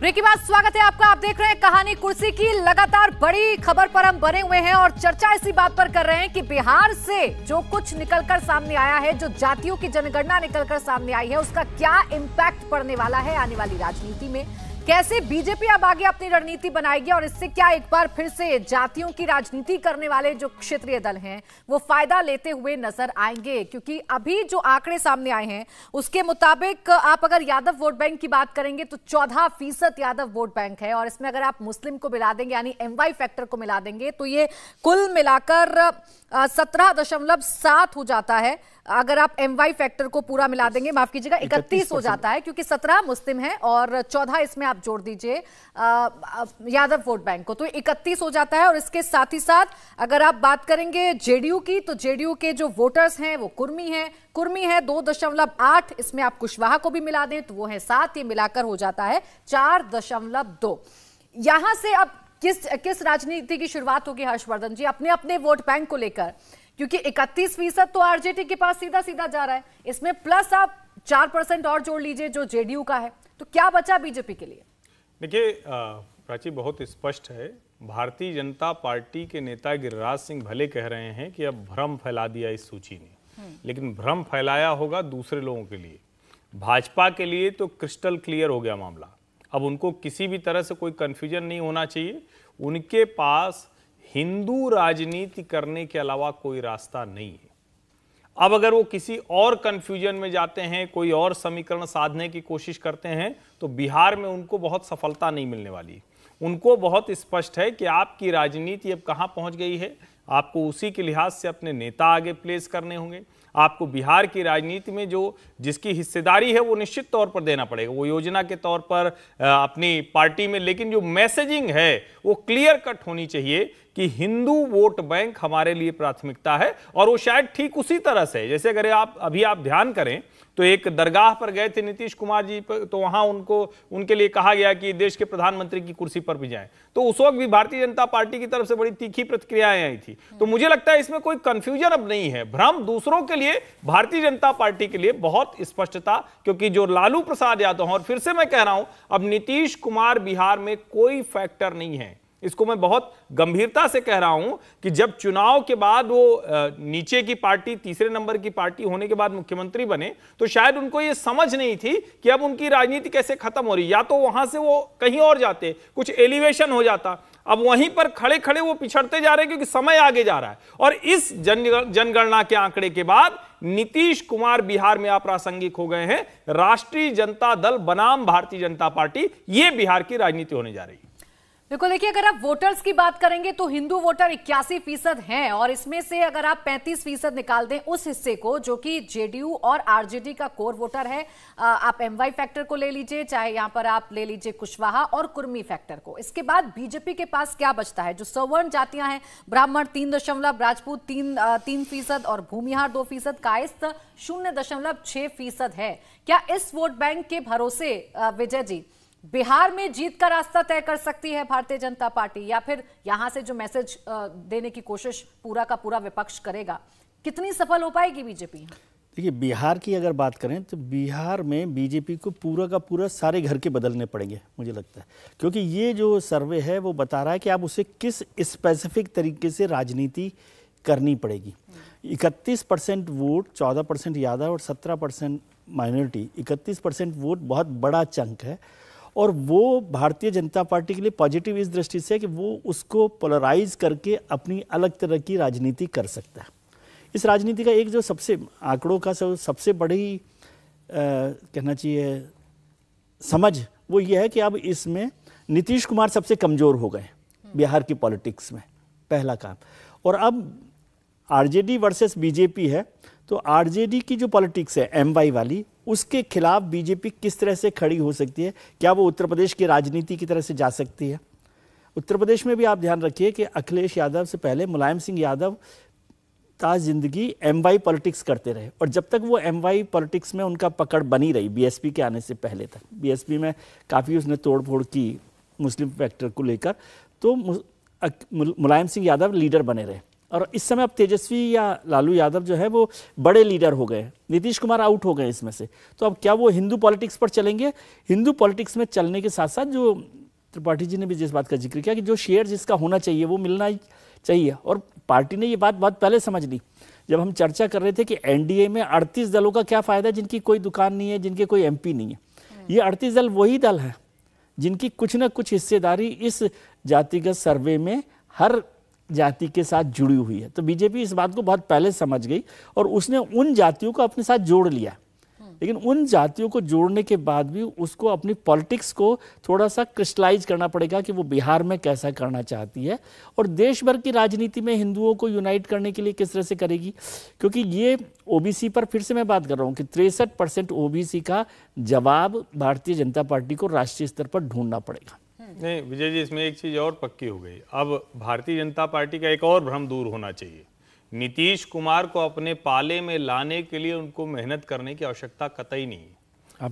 Break के बाद स्वागत है आपका आप देख रहे हैं कहानी कुर्सी की लगातार बड़ी खबर पर हम बने हुए हैं और चर्चा इसी बात पर कर रहे हैं कि बिहार से जो कुछ निकलकर सामने आया है जो जातियों की जनगणना निकलकर सामने आई है उसका क्या इम्पैक्ट पड़ने वाला है आने वाली राजनीति में कैसे बीजेपी अब आगे अपनी रणनीति बनाएगी और इससे क्या एक बार फिर से जातियों की राजनीति करने वाले जो क्षेत्रीय दल हैं वो फायदा लेते हुए नजर आएंगे क्योंकि अभी जो आंकड़े सामने आए हैं उसके मुताबिक आप अगर यादव वोट बैंक की बात करेंगे तो चौदह फीसद यादव वोट बैंक है और इसमें अगर आप मुस्लिम को मिला देंगे यानी एम फैक्टर को मिला देंगे तो ये कुल मिलाकर सत्रह दशमलव सात हो जाता है अगर आप एम वाई फैक्टर को पूरा मिला देंगे माफ कीजिएगा इकतीस हो जाता है क्योंकि सत्रह मुस्लिम है और चौदह इसमें आप जोड़ दीजिए यादव वोट बैंक को तो इकतीस हो जाता है और इसके साथ ही साथ अगर आप बात करेंगे जेडीयू की तो जेडीयू के जो वोटर्स हैं वो कुर्मी हैं कुर्मी है दो दशमलव आठ इसमें आप कुशवाहा को भी मिला दें तो वो है सात ये मिलाकर हो जाता है चार दशमलव दो यहां से अब किस किस राजनीति की शुरुआत होगी हर्षवर्धन जी अपने अपने वोट बैंक को लेकर क्योंकि 31 फीसद तो आरजेडी के पास सीधा सीधा जा रहा है इसमें प्लस आप चार परसेंट और जोड़ लीजिए जो जेडीयू का है तो क्या बचा बीजेपी के लिए देखिए प्राची बहुत स्पष्ट है भारतीय जनता पार्टी के नेता गिरिराज सिंह भले कह रहे हैं कि अब भ्रम फैला दिया इस सूची ने हम्म। लेकिन भ्रम फैलाया होगा दूसरे लोगों के लिए भाजपा के लिए तो क्रिस्टल क्लियर हो गया मामला अब उनको किसी भी तरह से कोई कंफ्यूजन नहीं होना चाहिए उनके पास हिंदू राजनीति करने के अलावा कोई रास्ता नहीं है अब अगर वो किसी और कंफ्यूजन में जाते हैं कोई और समीकरण साधने की कोशिश करते हैं तो बिहार में उनको बहुत सफलता नहीं मिलने वाली उनको बहुत स्पष्ट है कि आपकी राजनीति अब कहाँ पहुँच गई है आपको उसी के लिहाज से अपने नेता आगे प्लेस करने होंगे आपको बिहार की राजनीति में जो जिसकी हिस्सेदारी है वो निश्चित तौर पर देना पड़ेगा वो योजना के तौर पर अपनी पार्टी में लेकिन जो मैसेजिंग है वो क्लियर कट होनी चाहिए कि हिंदू वोट बैंक हमारे लिए प्राथमिकता है और वो शायद ठीक उसी तरह से जैसे अगर आप अभी आप ध्यान करें तो एक दरगाह पर गए थे नीतीश कुमार जी पर तो वहां उनको उनके लिए कहा गया कि देश के प्रधानमंत्री की कुर्सी पर भी जाएं तो उस वक्त भी भारतीय जनता पार्टी की तरफ से बड़ी तीखी प्रतिक्रियाएं आई थी तो मुझे लगता है इसमें कोई कंफ्यूजन अब नहीं है भ्रम दूसरों के लिए भारतीय जनता पार्टी के लिए बहुत स्पष्टता क्योंकि जो लालू प्रसाद यादव और फिर से मैं कह रहा हूं अब नीतीश कुमार बिहार में कोई फैक्टर नहीं है इसको मैं बहुत गंभीरता से कह रहा हूं कि जब चुनाव के बाद वो नीचे की पार्टी तीसरे नंबर की पार्टी होने के बाद मुख्यमंत्री बने तो शायद उनको ये समझ नहीं थी कि अब उनकी राजनीति कैसे खत्म हो रही या तो वहां से वो कहीं और जाते कुछ एलिवेशन हो जाता अब वहीं पर खड़े खड़े वो पिछड़ते जा रहे क्योंकि समय आगे जा रहा है और इस जन जनगणना के आंकड़े के बाद नीतीश कुमार बिहार में अप्रासंगिक हो गए हैं राष्ट्रीय जनता दल बनाम भारतीय जनता पार्टी ये बिहार की राजनीति होने जा रही है बिल्कुल देखिए अगर आप वोटर्स की बात करेंगे तो हिंदू वोटर इक्यासी फीसद है और इसमें से अगर आप 35 फीसद निकाल दें उस हिस्से को जो कि जेडीयू और आरजेडी का कोर वोटर है आप एमवाई फैक्टर को ले लीजिए चाहे यहाँ पर आप ले लीजिए कुशवाहा और कुर्मी फैक्टर को इसके बाद बीजेपी के पास क्या बचता है जो सवर्ण जातियां हैं ब्राह्मण तीन दशमलव राजपूत तीन तीन फीसद और भूमिहार दो फीसद कायस्थ शून्य दशमलव छह फीसद है क्या इस वोट बैंक के भरोसे विजय जी बिहार में जीत का रास्ता तय कर सकती है भारतीय जनता पार्टी या फिर यहां से जो मैसेज देने की कोशिश पूरा का पूरा विपक्ष करेगा कितनी सफल हो पाएगी बीजेपी देखिए बिहार की अगर बात करें तो बिहार में बीजेपी को पूरा का पूरा सारे घर के बदलने पड़ेंगे मुझे लगता है क्योंकि ये जो सर्वे है वो बता रहा है कि आप उसे किस स्पेसिफिक तरीके से राजनीति करनी पड़ेगी 31 परसेंट वोट 14 परसेंट यादव और 17 परसेंट माइनॉरिटी 31 परसेंट वोट बहुत बड़ा चंक है और वो भारतीय जनता पार्टी के लिए पॉजिटिव इस दृष्टि से कि वो उसको पोलराइज करके अपनी अलग तरह की राजनीति कर सकता है इस राजनीति का एक जो सबसे आंकड़ों का सब, सबसे बड़ी आ, कहना चाहिए समझ वो ये है कि अब इसमें नीतीश कुमार सबसे कमज़ोर हो गए बिहार की पॉलिटिक्स में पहला काम और अब आरजेडी वर्सेस बीजेपी है तो आरजेडी की जो पॉलिटिक्स है एमवाई वाली उसके खिलाफ बीजेपी किस तरह से खड़ी हो सकती है क्या वो उत्तर प्रदेश की राजनीति की तरह से जा सकती है उत्तर प्रदेश में भी आप ध्यान रखिए कि अखिलेश यादव से पहले मुलायम सिंह यादव ता जिंदगी एम वाई पॉलिटिक्स करते रहे और जब तक वो एम वाई पॉलिटिक्स में उनका पकड़ बनी रही बीएसपी के आने से पहले तक बीएसपी में काफ़ी उसने तोड़फोड़ की मुस्लिम फैक्टर को लेकर तो मुलायम सिंह यादव लीडर बने रहे और इस समय अब तेजस्वी या लालू यादव जो है वो बड़े लीडर हो गए नीतीश कुमार आउट हो गए इसमें से तो अब क्या वो हिंदू पॉलिटिक्स पर चलेंगे हिंदू पॉलिटिक्स में चलने के साथ साथ जो त्रिपाठी जी ने भी जिस बात का जिक्र किया कि जो शेयर जिसका होना चाहिए वो मिलना चाहिए और पार्टी ने ये बात बहुत पहले समझ ली जब हम चर्चा कर रहे थे कि एनडीए में 38 दलों का क्या फ़ायदा जिनकी कोई दुकान नहीं है जिनके कोई एमपी नहीं है हम्म। ये 38 दल वही दल है जिनकी कुछ ना कुछ हिस्सेदारी इस जातिगत सर्वे में हर जाति के साथ जुड़ी हुई है तो बीजेपी इस बात को बहुत पहले समझ गई और उसने उन जातियों को अपने साथ जोड़ लिया हम्म। लेकिन उन जातियों को जोड़ने के बाद भी उसको अपनी पॉलिटिक्स को थोड़ा सा क्रिस्टलाइज करना पड़ेगा कि वो बिहार में कैसा करना चाहती है और देश भर की राजनीति में हिंदुओं को यूनाइट करने के लिए किस तरह से करेगी क्योंकि ये ओबीसी पर फिर से मैं बात कर रहा हूँ कि तिरसठ परसेंट ओ का जवाब भारतीय जनता पार्टी को राष्ट्रीय स्तर पर ढूंढना पड़ेगा नहीं विजय जी इसमें एक चीज़ और पक्की हो गई अब भारतीय जनता पार्टी का एक और भ्रम दूर होना चाहिए नीतीश कुमार को अपने पाले में लाने के लिए उनको मेहनत करने की आवश्यकता कतई नहीं है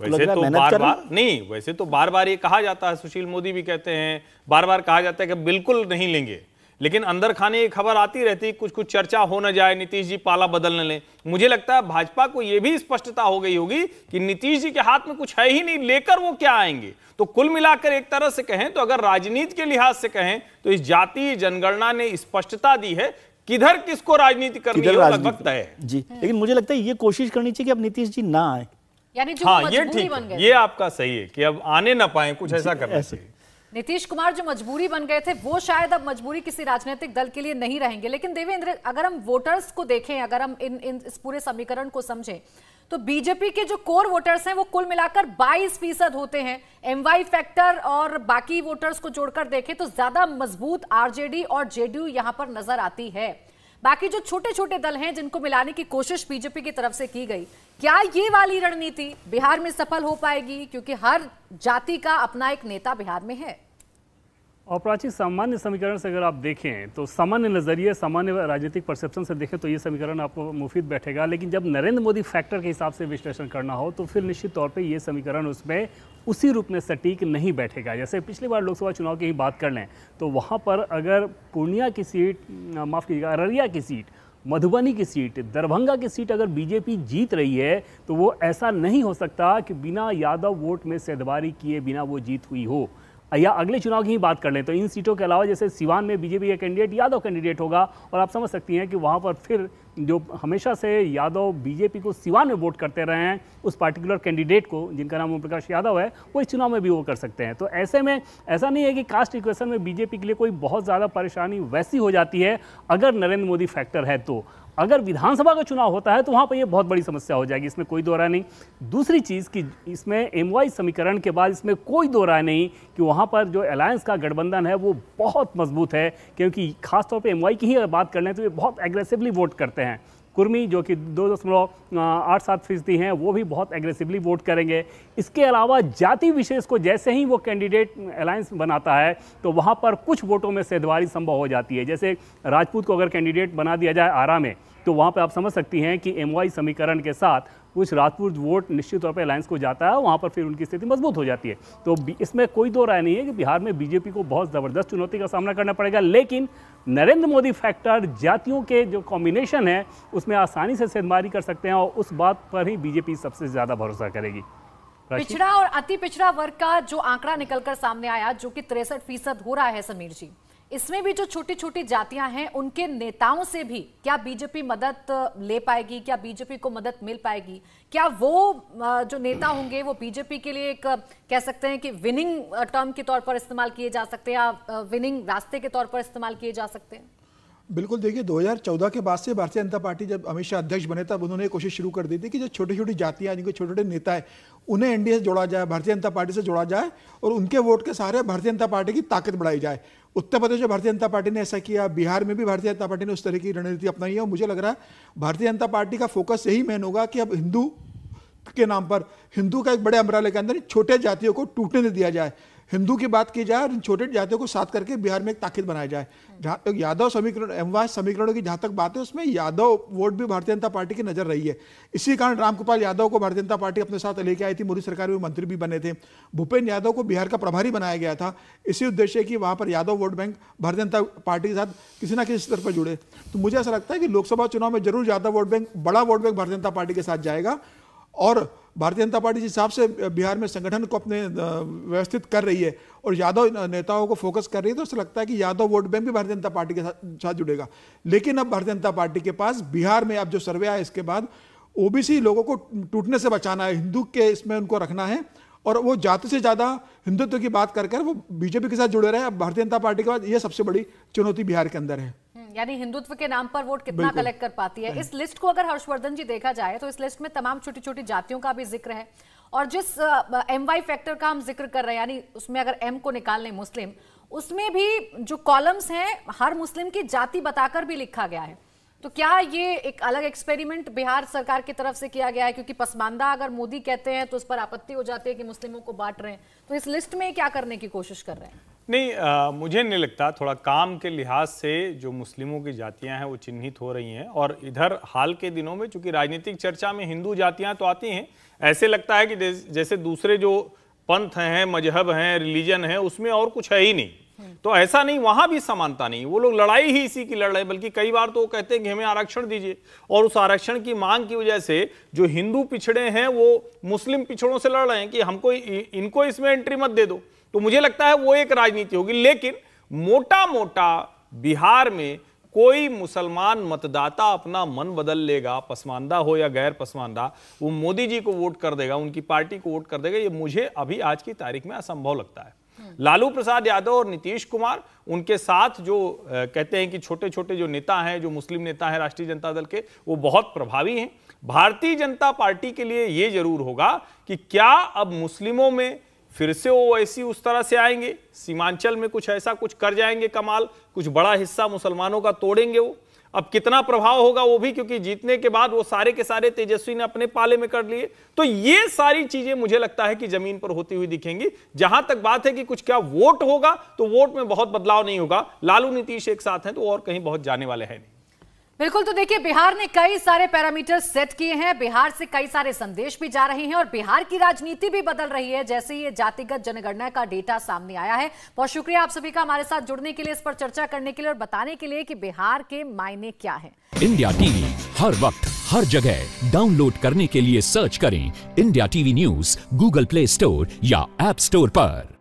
वैसे तो बार बार नहीं वैसे तो बार बार ये कहा जाता है सुशील मोदी भी कहते हैं बार बार कहा जाता है कि बिल्कुल नहीं लेंगे लेकिन अंदर खाने की खबर आती रहती कुछ कुछ चर्चा हो न जाए नीतीश जी पाला बदल न लें मुझे लगता है भाजपा को यह भी स्पष्टता हो गई होगी कि नीतीश जी के हाथ में कुछ है ही नहीं लेकर वो क्या आएंगे तो कुल मिलाकर एक तरह से कहें तो अगर राजनीति के लिहाज से कहें तो इस जातीय जनगणना ने स्पष्टता दी है किधर किसको राजनीति करनी है लगभग तय जी लेकिन मुझे लगता है ये कोशिश करनी चाहिए कि अब नीतीश जी ना आए यानी जो हाँ ये ठीक ये आपका सही है कि अब आने ना पाए कुछ ऐसा करना चाहिए नीतीश कुमार जो मजबूरी बन गए थे वो शायद अब मजबूरी किसी राजनीतिक दल के लिए नहीं रहेंगे लेकिन देवेंद्र अगर हम वोटर्स को देखें अगर हम इन इन इस पूरे समीकरण को समझें तो बीजेपी के जो कोर वोटर्स हैं वो कुल मिलाकर 22 फीसद होते हैं एमवाई फैक्टर और बाकी वोटर्स को जोड़कर देखें तो ज्यादा मजबूत आरजेडी और जेडीयू यहां पर नजर आती है बाकी जो छोटे छोटे दल हैं जिनको मिलाने की कोशिश बीजेपी की तरफ से की गई क्या ये वाली रणनीति बिहार में सफल हो पाएगी क्योंकि हर जाति का अपना एक नेता बिहार में है और प्राची सामान्य समीकरण से अगर आप देखें तो सामान्य नज़रिए सामान्य राजनीतिक परसेप्शन से देखें तो ये समीकरण आपको मुफीद बैठेगा लेकिन जब नरेंद्र मोदी फैक्टर के हिसाब से विश्लेषण करना हो तो फिर निश्चित तौर पे ये समीकरण उसमें उसी रूप में सटीक नहीं बैठेगा जैसे पिछली बार लोकसभा चुनाव की ही बात कर लें तो वहाँ पर अगर पूर्णिया की सीट माफ़ कीजिएगा अररिया की सीट मधुबनी की सीट दरभंगा की सीट अगर बीजेपी जीत रही है तो वो ऐसा नहीं हो सकता कि बिना यादव वोट में सेधवारी किए बिना वो जीत हुई हो या अगले चुनाव की ही बात कर लें तो इन सीटों के अलावा जैसे सिवान में बीजेपी का कैंडिडेट यादव कैंडिडेट होगा और आप समझ सकती हैं कि वहाँ पर फिर जो हमेशा से यादव बीजेपी को सिवान में वोट करते रहे हैं उस पर्टिकुलर कैंडिडेट को जिनका नाम ओम प्रकाश यादव है वो इस चुनाव में भी वो कर सकते हैं तो ऐसे में ऐसा नहीं है कि कास्ट इक्वेशन में बीजेपी के लिए कोई बहुत ज़्यादा परेशानी वैसी हो जाती है अगर नरेंद्र मोदी फैक्टर है तो अगर विधानसभा का चुनाव होता है तो वहाँ पर यह बहुत बड़ी समस्या हो जाएगी इसमें कोई दोहरा नहीं दूसरी चीज़ कि इसमें एम समीकरण के बाद इसमें कोई दोहरा नहीं कि वहाँ पर जो अलायंस का गठबंधन है वो बहुत मजबूत है क्योंकि खासतौर पर एम की ही अगर बात कर लें तो ये बहुत एग्रेसिवली वोट करते हैं हैं कुर्मी जो कि दो दशमलव आठ सात फीसदी हैं वो भी बहुत एग्रेसिवली वोट करेंगे इसके अलावा जाति विशेष को जैसे ही वो कैंडिडेट अलायंस बनाता है तो वहाँ पर कुछ वोटों में सेदवारी संभव हो जाती है जैसे राजपूत को अगर कैंडिडेट बना दिया जाए आरा में तो वहाँ पर आप समझ सकती हैं कि एम समीकरण के साथ कुछ राजपूत वोट निश्चित तौर पर अलायंस को जाता है वहाँ पर फिर उनकी स्थिति मजबूत हो जाती है तो इसमें कोई दो राय नहीं है कि बिहार में बीजेपी को बहुत ज़बरदस्त चुनौती का सामना करना पड़ेगा लेकिन नरेंद्र मोदी फैक्टर जातियों के जो कॉम्बिनेशन है उसमें आसानी से सेंधमारी कर सकते हैं और उस बात पर ही बीजेपी सबसे ज़्यादा भरोसा करेगी पिछड़ा और अति पिछड़ा वर्ग का जो आंकड़ा निकलकर सामने आया जो कि तिरसठ फीसद हो रहा है समीर जी इसमें भी जो छोटी छोटी जातियां हैं उनके नेताओं से भी क्या बीजेपी मदद ले पाएगी क्या बीजेपी को मदद मिल पाएगी क्या वो जो नेता होंगे वो बीजेपी के लिए एक कह सकते हैं कि विनिंग टर्म के तौर पर इस्तेमाल किए जा सकते हैं या विनिंग रास्ते के तौर पर इस्तेमाल किए जा सकते हैं बिल्कुल देखिए 2014 के बाद से भारतीय जनता पार्टी जब अमित शाह अध्यक्ष बने तब उन्होंने कोशिश शुरू कर दी थी कि जो छोटी छोटी जातियां जिनके छोटे छोटे नेता है उन्हें एनडीए से जोड़ा जाए भारतीय जनता पार्टी से जोड़ा जाए और उनके वोट के सहारे भारतीय जनता पार्टी की ताकत बढ़ाई जाए उत्तर प्रदेश में भारतीय जनता पार्टी ने ऐसा किया बिहार में भी भारतीय जनता पार्टी ने उस तरह की रणनीति अपनाई है और मुझे लग रहा है भारतीय जनता पार्टी का फोकस यही मेन होगा कि अब हिंदू के नाम पर हिंदू का एक बड़े अमराले के अंदर छोटे जातियों को टूटने दिया जाए हिंदू की बात की जाए और इन छोटे जातियों को साथ करके बिहार में एक ताकत बनाया जाए जहाँ तक यादव समीकरण एमवाय समीकरणों की जहाँ तक बात है उसमें यादव वोट भी भारतीय जनता पार्टी की नजर रही है इसी कारण रामगोपाल यादव को भारतीय जनता पार्टी अपने साथ लेके आई थी मोदी सरकार में मंत्री भी बने थे भूपेन्द्र यादव को बिहार का प्रभारी बनाया गया था इसी उद्देश्य की वहाँ पर Yadav vote bank Bharatiya Janata party के साथ किसी ना किसी स्तर पर जुड़े तो मुझे ऐसा लगता है कि लोकसभा चुनाव में जरूर यादव वोट बैंक बड़ा vote bank Bharatiya Janata party के साथ जाएगा और भारतीय जनता पार्टी जिस हिसाब से बिहार में संगठन को अपने व्यवस्थित कर रही है और यादव नेताओं को फोकस कर रही है तो उससे लगता है कि यादव वोट बैंक भी भारतीय जनता पार्टी के साथ साथ जुड़ेगा लेकिन अब भारतीय जनता पार्टी के पास बिहार में अब जो सर्वे आया इसके बाद ओबीसी लोगों को टूटने से बचाना है हिंदू के इसमें उनको रखना है और वो ज़्यादा से ज़्यादा हिंदुत्व की बात कर कर वो बीजेपी के साथ जुड़े रहे अब भारतीय जनता पार्टी के बाद ये सबसे बड़ी चुनौती बिहार के अंदर है हम्म, यानी हिंदुत्व के नाम पर वोट कितना कलेक्ट कर पाती है इस लिस्ट को अगर हर्षवर्धन जी देखा जाए तो इस लिस्ट में तमाम छोटी छोटी जातियों का भी जिक्र है और जिस एम वाई फैक्टर का हम जिक्र कर रहे हैं यानी उसमें अगर एम को निकाल लें मुस्लिम उसमें भी जो कॉलम्स हैं हर मुस्लिम की जाति बताकर भी लिखा गया है तो क्या ये एक अलग एक्सपेरिमेंट बिहार सरकार की तरफ से किया गया है क्योंकि पसमानदा अगर मोदी कहते हैं तो उस पर आपत्ति हो जाती है कि मुस्लिमों को बांट रहे हैं तो इस लिस्ट में क्या करने की कोशिश कर रहे हैं नहीं आ, मुझे नहीं लगता थोड़ा काम के लिहाज से जो मुस्लिमों की जातियां हैं वो चिन्हित हो रही हैं और इधर हाल के दिनों में चूंकि राजनीतिक चर्चा में हिंदू जातियां तो आती हैं ऐसे लगता है कि जैसे दूसरे जो पंथ हैं मजहब हैं रिलीजन है उसमें और कुछ है ही नहीं तो ऐसा नहीं वहां भी समानता नहीं वो लोग लड़ाई ही इसी की लड़ रहे बल्कि कई बार तो वो कहते हैं कि हमें आरक्षण दीजिए और उस आरक्षण की मांग की वजह से जो हिंदू पिछड़े हैं वो मुस्लिम पिछड़ों से लड़ रहे हैं कि हमको इनको इसमें एंट्री मत दे दो तो मुझे लगता है वो एक राजनीति होगी लेकिन मोटा मोटा बिहार में कोई मुसलमान मतदाता अपना मन बदल लेगा पसमानदा हो या गैर पसमानदा वो मोदी जी को वोट कर देगा उनकी पार्टी को वोट कर देगा ये मुझे अभी आज की तारीख में असंभव लगता है लालू प्रसाद यादव और नीतीश कुमार उनके साथ जो कहते हैं कि छोटे छोटे जो नेता हैं जो मुस्लिम नेता हैं राष्ट्रीय जनता दल के वो बहुत प्रभावी हैं भारतीय जनता पार्टी के लिए ये जरूर होगा कि क्या अब मुस्लिमों में फिर से वो ऐसी उस तरह से आएंगे सीमांचल में कुछ ऐसा कुछ कर जाएंगे कमाल कुछ बड़ा हिस्सा मुसलमानों का तोड़ेंगे वो अब कितना प्रभाव होगा वो भी क्योंकि जीतने के बाद वो सारे के सारे तेजस्वी ने अपने पाले में कर लिए तो ये सारी चीजें मुझे लगता है कि जमीन पर होती हुई दिखेंगी जहां तक बात है कि कुछ क्या वोट होगा तो वोट में बहुत बदलाव नहीं होगा लालू नीतीश एक साथ हैं तो और कहीं बहुत जाने वाले हैं नहीं बिल्कुल तो देखिए बिहार ने कई सारे पैरामीटर सेट किए हैं बिहार से कई सारे संदेश भी जा रहे हैं और बिहार की राजनीति भी बदल रही है जैसे ये जातिगत जनगणना का डेटा सामने आया है बहुत शुक्रिया आप सभी का हमारे साथ जुड़ने के लिए इस पर चर्चा करने के लिए और बताने के लिए कि बिहार के मायने क्या है इंडिया टीवी हर वक्त हर जगह डाउनलोड करने के लिए सर्च करें India TV news Google Play Store या एप स्टोर पर